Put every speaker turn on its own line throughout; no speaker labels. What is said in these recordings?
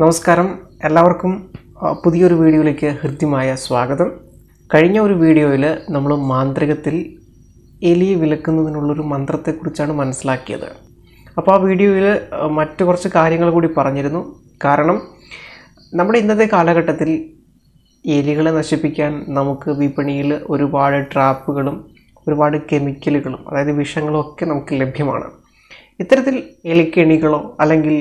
നമസ്കാരം എല്ലാവർക്കും പുതിയൊരു വീഡിയോയിലേക്ക് ഹൃദ്യമായ സ്വാഗതം കഴിഞ്ഞ ഒരു വീഡിയോയിൽ നമ്മൾ മാന്ത്രികത്തിൽ എലി വിലക്കുന്നതിനുള്ളൊരു മന്ത്രത്തെക്കുറിച്ചാണ് മനസ്സിലാക്കിയത് അപ്പോൾ ആ വീഡിയോയിൽ മറ്റു കുറച്ച് കാര്യങ്ങൾ കൂടി പറഞ്ഞിരുന്നു കാരണം നമ്മുടെ ഇന്നത്തെ കാലഘട്ടത്തിൽ എലികളെ നശിപ്പിക്കാൻ നമുക്ക് വിപണിയിൽ ഒരുപാട് ട്രാപ്പുകളും ഒരുപാട് കെമിക്കലുകളും അതായത് വിഷങ്ങളും ഒക്കെ നമുക്ക് ലഭ്യമാണ് ഇത്തരത്തിൽ എലിക്കെണികളോ അല്ലെങ്കിൽ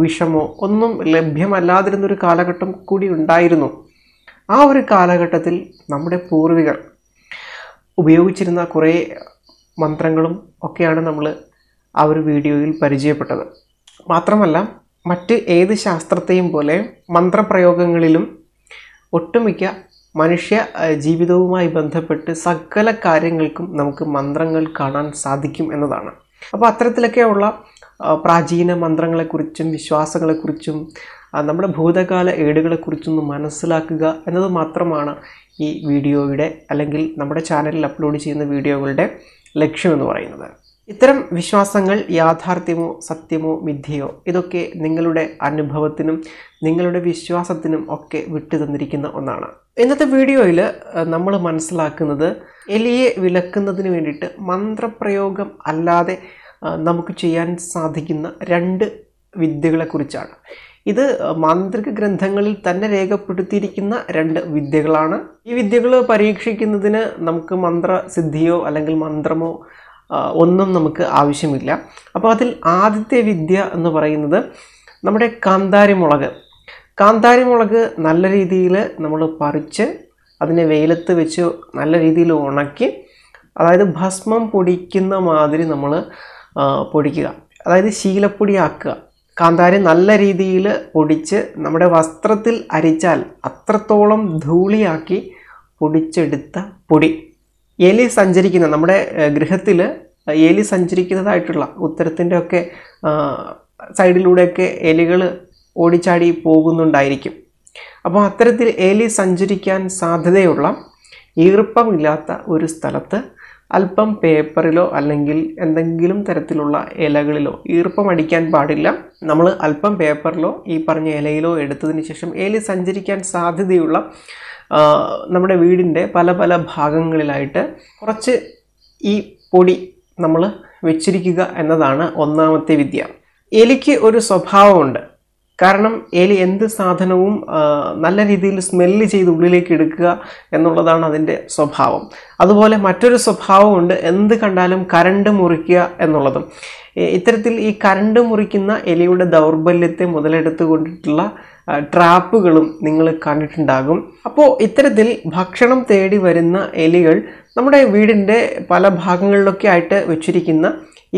വിഷമോ ഒന്നും ലഭ്യമല്ലാതിരുന്നൊരു കാലഘട്ടം കൂടി ഉണ്ടായിരുന്നു ആ ഒരു കാലഘട്ടത്തിൽ നമ്മുടെ പൂർവികർ ഉപയോഗിച്ചിരുന്ന കുറേ മന്ത്രങ്ങളും ഒക്കെയാണ് നമ്മൾ ആ ഒരു വീഡിയോയിൽ പരിചയപ്പെട്ടത് മാത്രമല്ല മറ്റ് ഏത് ശാസ്ത്രത്തെയും പോലെ മന്ത്രപ്രയോഗങ്ങളിലും ഒട്ടുമിക്ക മനുഷ്യ ജീവിതവുമായി ബന്ധപ്പെട്ട് സകല കാര്യങ്ങൾക്കും നമുക്ക് മന്ത്രങ്ങൾ കാണാൻ സാധിക്കും എന്നതാണ് അപ്പോൾ അത്തരത്തിലൊക്കെയുള്ള പ്രാചീന മന്ത്രങ്ങളെക്കുറിച്ചും വിശ്വാസങ്ങളെക്കുറിച്ചും നമ്മുടെ ഭൂതകാല ഏടുകളെക്കുറിച്ചും മനസ്സിലാക്കുക എന്നത് മാത്രമാണ് ഈ വീഡിയോയുടെ അല്ലെങ്കിൽ നമ്മുടെ ചാനലിൽ അപ്ലോഡ് ചെയ്യുന്ന വീഡിയോകളുടെ ലക്ഷ്യമെന്ന് പറയുന്നത് ഇത്തരം വിശ്വാസങ്ങൾ യാഥാർത്ഥ്യമോ സത്യമോ മിഥ്യയോ ഇതൊക്കെ നിങ്ങളുടെ അനുഭവത്തിനും നിങ്ങളുടെ വിശ്വാസത്തിനും ഒക്കെ വിട്ടു തന്നിരിക്കുന്ന ഒന്നാണ് ഇന്നത്തെ വീഡിയോയിൽ നമ്മൾ മനസ്സിലാക്കുന്നത് എലിയെ വിലക്കുന്നതിന് വേണ്ടിയിട്ട് മന്ത്രപ്രയോഗം അല്ലാതെ നമുക്ക് ചെയ്യാൻ സാധിക്കുന്ന രണ്ട് വിദ്യകളെക്കുറിച്ചാണ് ഇത് മാന്ത്രിക ഗ്രന്ഥങ്ങളിൽ തന്നെ രേഖപ്പെടുത്തിയിരിക്കുന്ന രണ്ട് വിദ്യകളാണ് ഈ വിദ്യകൾ പരീക്ഷിക്കുന്നതിന് നമുക്ക് മന്ത്രസിദ്ധിയോ അല്ലെങ്കിൽ മന്ത്രമോ ഒന്നും നമുക്ക് ആവശ്യമില്ല അപ്പോൾ അതിൽ ആദ്യത്തെ വിദ്യ എന്ന് പറയുന്നത് നമ്മുടെ കാന്താരി മുളക് കാന്താരി മുളക് നല്ല രീതിയിൽ നമ്മൾ പറിച്ച് അതിനെ വെയിലത്ത് വെച്ച് നല്ല രീതിയിൽ ഉണക്കി അതായത് ഭസ്മം പൊടിക്കുന്ന മാതിരി നമ്മൾ പൊടിക്കുക അതായത് ശീലപ്പൊടിയാക്കുക കാന്താരി നല്ല രീതിയിൽ പൊടിച്ച് നമ്മുടെ വസ്ത്രത്തിൽ അരിച്ചാൽ അത്രത്തോളം ധൂളിയാക്കി പൊടിച്ചെടുത്ത പൊടി എലി സഞ്ചരിക്കുന്ന നമ്മുടെ ഗൃഹത്തിൽ എലി സഞ്ചരിക്കുന്നതായിട്ടുള്ള ഉത്തരത്തിൻ്റെ ഒക്കെ സൈഡിലൂടെയൊക്കെ എലികൾ ഓടിച്ചാടി പോകുന്നുണ്ടായിരിക്കും അപ്പോൾ അത്തരത്തിൽ എലി സഞ്ചരിക്കാൻ സാധ്യതയുള്ള ഈർപ്പമില്ലാത്ത ഒരു സ്ഥലത്ത് അല്പം പേപ്പറിലോ അല്ലെങ്കിൽ എന്തെങ്കിലും തരത്തിലുള്ള ഇലകളിലോ ഈർപ്പം അടിക്കാൻ പാടില്ല നമ്മൾ അല്പം പേപ്പറിലോ ഈ പറഞ്ഞ ഇലയിലോ എടുത്തതിന് ശേഷം എലി സഞ്ചരിക്കാൻ സാധ്യതയുള്ള നമ്മുടെ വീടിൻ്റെ പല പല ഭാഗങ്ങളിലായിട്ട് കുറച്ച് ഈ പൊടി നമ്മൾ വെച്ചിരിക്കുക എന്നതാണ് ഒന്നാമത്തെ വിദ്യ എലിക്ക് ഒരു സ്വഭാവമുണ്ട് കാരണം എലി എന്ത് സാധനവും നല്ല രീതിയിൽ സ്മെല്ല് ചെയ്ത് ഉള്ളിലേക്ക് എടുക്കുക എന്നുള്ളതാണ് അതിൻ്റെ സ്വഭാവം അതുപോലെ മറ്റൊരു സ്വഭാവമുണ്ട് എന്ത് കണ്ടാലും കരണ്ട് മുറിക്കുക എന്നുള്ളതും ഇത്തരത്തിൽ ഈ കരണ്ട് മുറിക്കുന്ന എലിയുടെ ദൗർബല്യത്തെ മുതലെടുത്തുകൊണ്ടിട്ടുള്ള ട്രാപ്പുകളും നിങ്ങൾ കണ്ടിട്ടുണ്ടാകും അപ്പോൾ ഇത്തരത്തിൽ ഭക്ഷണം തേടി വരുന്ന എലികൾ നമ്മുടെ വീടിൻ്റെ പല ഭാഗങ്ങളിലൊക്കെ ആയിട്ട് വെച്ചിരിക്കുന്ന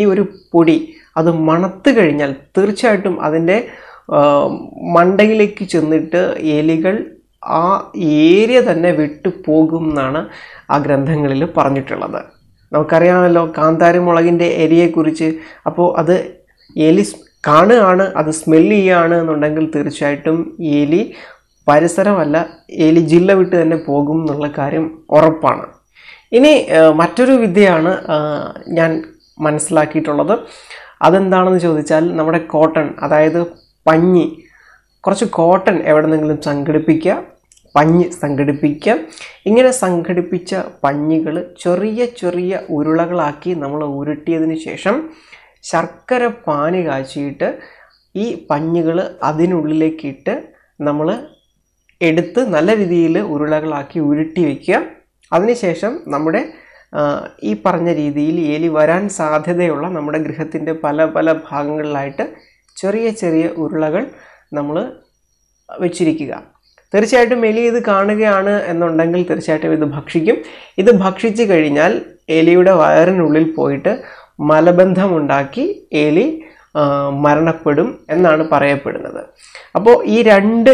ഈ ഒരു പൊടി അത് മണത്ത് കഴിഞ്ഞാൽ തീർച്ചയായിട്ടും അതിൻ്റെ മണ്ടയിലേക്ക് ചെന്നിട്ട് എലികൾ ആ ഏരിയ തന്നെ വിട്ടു പോകും എന്നാണ് ആ ഗ്രന്ഥങ്ങളിൽ പറഞ്ഞിട്ടുള്ളത് നമുക്കറിയാമല്ലോ കാന്താരി മുളകിൻ്റെ എലിയെക്കുറിച്ച് അപ്പോൾ അത് എലി കാണുകയാണ് അത് സ്മെല്ല് ചെയ്യുകയാണ് എന്നുണ്ടെങ്കിൽ തീർച്ചയായിട്ടും എലി പരിസരമല്ല എലി ജില്ല വിട്ട് തന്നെ പോകും എന്നുള്ള കാര്യം ഉറപ്പാണ് ഇനി മറ്റൊരു വിദ്യയാണ് ഞാൻ മനസ്സിലാക്കിയിട്ടുള്ളത് അതെന്താണെന്ന് ചോദിച്ചാൽ നമ്മുടെ കോട്ടൺ അതായത് പഞ്ഞി കുറച്ച് കോട്ടൺ എവിടെന്നെങ്കിലും സംഘടിപ്പിക്കുക പഞ്ഞി സംഘടിപ്പിക്കുക ഇങ്ങനെ സംഘടിപ്പിച്ച പഞ്ഞികൾ ചെറിയ ചെറിയ ഉരുളകളാക്കി നമ്മൾ ഉരുട്ടിയതിന് ശേഷം ശർക്കര പാനി കാച്ചിയിട്ട് ഈ പഞ്ഞുകൾ അതിനുള്ളിലേക്കിട്ട് നമ്മൾ എടുത്ത് നല്ല രീതിയിൽ ഉരുളകളാക്കി ഉരുട്ടി വയ്ക്കുക അതിനുശേഷം നമ്മുടെ ഈ പറഞ്ഞ രീതിയിൽ എലി വരാൻ സാധ്യതയുള്ള നമ്മുടെ ഗൃഹത്തിൻ്റെ പല പല ഭാഗങ്ങളിലായിട്ട് ചെറിയ ചെറിയ ഉരുളകൾ നമ്മൾ വെച്ചിരിക്കുക തീർച്ചയായിട്ടും എലി ഇത് കാണുകയാണ് എന്നുണ്ടെങ്കിൽ തീർച്ചയായിട്ടും ഇത് ഭക്ഷിക്കും ഇത് ഭക്ഷിച്ചു കഴിഞ്ഞാൽ എലിയുടെ വയറിനുള്ളിൽ പോയിട്ട് മലബന്ധമുണ്ടാക്കി എലി മരണപ്പെടും എന്നാണ് പറയപ്പെടുന്നത് അപ്പോൾ ഈ രണ്ട്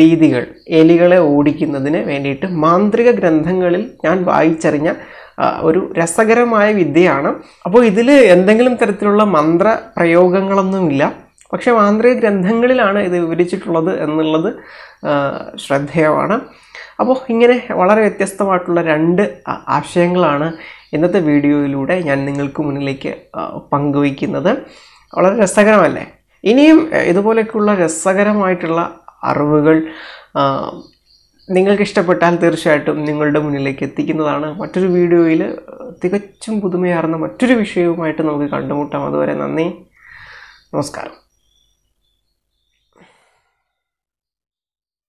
രീതികൾ എലികളെ ഓടിക്കുന്നതിന് വേണ്ടിയിട്ട് മാന്ത്രിക ഗ്രന്ഥങ്ങളിൽ ഞാൻ വായിച്ചറിഞ്ഞ ഒരു രസകരമായ വിദ്യയാണ് അപ്പോൾ ഇതിൽ എന്തെങ്കിലും തരത്തിലുള്ള മന്ത്ര പ്രയോഗങ്ങളൊന്നുമില്ല പക്ഷേ മാന്ത്രിക ഗ്രന്ഥങ്ങളിലാണ് ഇത് വിവരിച്ചിട്ടുള്ളത് എന്നുള്ളത് ശ്രദ്ധേയമാണ് അപ്പോൾ ഇങ്ങനെ വളരെ വ്യത്യസ്തമായിട്ടുള്ള രണ്ട് ആശയങ്ങളാണ് ഇന്നത്തെ വീഡിയോയിലൂടെ ഞാൻ നിങ്ങൾക്ക് മുന്നിലേക്ക് പങ്കുവയ്ക്കുന്നത് വളരെ രസകരമല്ലേ ഇനിയും ഇതുപോലെയൊക്കെയുള്ള രസകരമായിട്ടുള്ള അറിവുകൾ നിങ്ങൾക്ക് ഇഷ്ടപ്പെട്ടാൽ തീർച്ചയായിട്ടും നിങ്ങളുടെ മുന്നിലേക്ക് എത്തിക്കുന്നതാണ് മറ്റൊരു വീഡിയോയിൽ തികച്ചും പുതുമയാർന്ന മറ്റൊരു വിഷയവുമായിട്ട് നമുക്ക് കണ്ടുമുട്ടാം അതുവരെ നന്ദി നമസ്കാരം